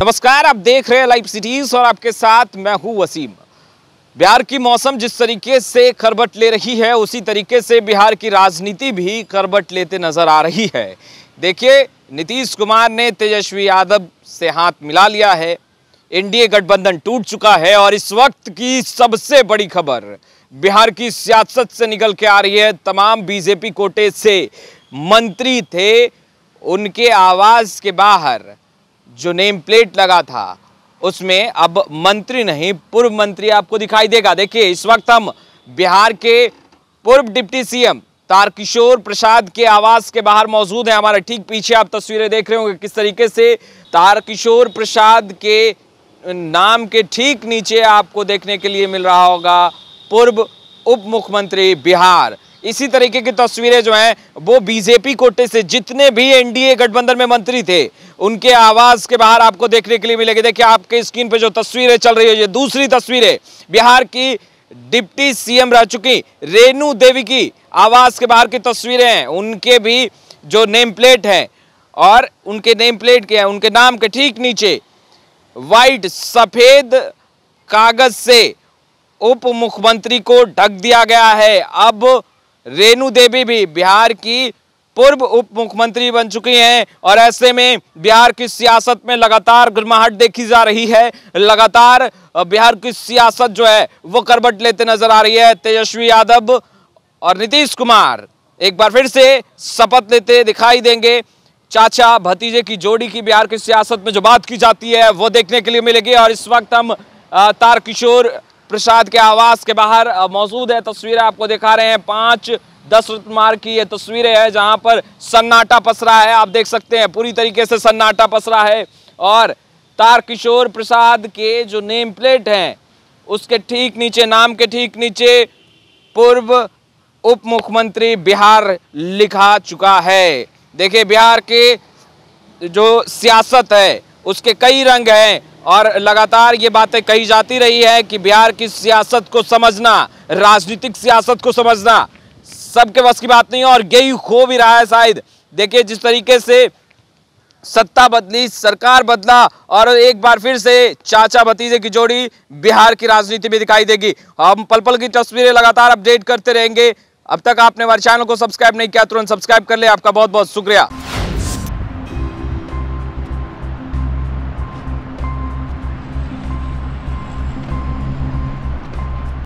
नमस्कार आप देख रहे हैं लाइव सिटीज और आपके साथ मैं हूं वसीम बिहार की मौसम जिस तरीके से करबट ले रही है उसी तरीके से बिहार की राजनीति भी करबट लेते नजर आ रही है देखिए नीतीश कुमार ने तेजस्वी यादव से हाथ मिला लिया है एनडीए गठबंधन टूट चुका है और इस वक्त की सबसे बड़ी खबर बिहार की सियासत से निकल के आ रही है तमाम बीजेपी कोटे से मंत्री थे उनके आवाज के बाहर जो नेम प्लेट लगा था उसमें अब मंत्री नहीं पूर्व मंत्री आपको दिखाई देगा देखिए इस वक्त हम बिहार के पूर्व डिप्टी सीएम तारकिशोर प्रसाद के आवास के बाहर मौजूद है हमारे ठीक पीछे आप तस्वीरें देख रहे होंगे किस तरीके से तारकिशोर प्रसाद के नाम के ठीक नीचे आपको देखने के लिए मिल रहा होगा पूर्व उप मुख्यमंत्री बिहार इसी तरीके की तस्वीरें जो हैं वो बीजेपी कोटे से जितने भी एनडीए गठबंधन में मंत्री थे उनके आवाज के बाहर आपको देखने के लिए मिलेगी देखिए आपके स्क्रीन पे जो तस्वीरें चल रही है ये दूसरी तस्वीरें बिहार की डिप्टी सीएम रह चुकी रेणु देवी की आवाज के बाहर की तस्वीरें हैं उनके भी जो नेम प्लेट है और उनके नेम प्लेट के हैं उनके नाम के ठीक नीचे वाइट सफेद कागज से उप मुख्यमंत्री को ढक दिया गया है अब रेणु देवी भी बिहार की पूर्व उप मुख्यमंत्री बन चुकी हैं और ऐसे में बिहार की सियासत में लगातार गर्माहट देखी जा रही है लगातार बिहार की सियासत जो है वो करबट लेते नजर आ रही है तेजस्वी यादव और नीतीश कुमार एक बार फिर से शपथ लेते दिखाई देंगे चाचा भतीजे की जोड़ी की बिहार की सियासत में जो बात की जाती है वो देखने के लिए मिलेगी और इस वक्त हम तारकिशोर प्रसाद के आवास के बाहर मौजूद है तस्वीरें आपको दिखा रहे हैं पांच दस मार्ग की ये तस्वीरें हैं जहां पर सन्नाटा पसरा है आप देख सकते हैं पूरी तरीके से सन्नाटा पसरा है और तार किशोर प्रसाद के जो नेम प्लेट हैं उसके ठीक नीचे नाम के ठीक नीचे पूर्व उप मुख्यमंत्री बिहार लिखा चुका है देखिए बिहार के जो सियासत है उसके कई रंग हैं और लगातार ये बातें कही जाती रही है कि बिहार की सियासत को समझना राजनीतिक सियासत को समझना सबके बस की बात नहीं है और यही हो भी रहा है शायद देखिए जिस तरीके से सत्ता बदली सरकार बदला और एक बार फिर से चाचा भतीजे की जोड़ी बिहार की राजनीति में दिखाई देगी हम पल पल की तस्वीरें लगातार अपडेट करते रहेंगे अब तक आपने हमारे चैनल को सब्सक्राइब नहीं किया तुरंत सब्सक्राइब कर ले आपका बहुत बहुत शुक्रिया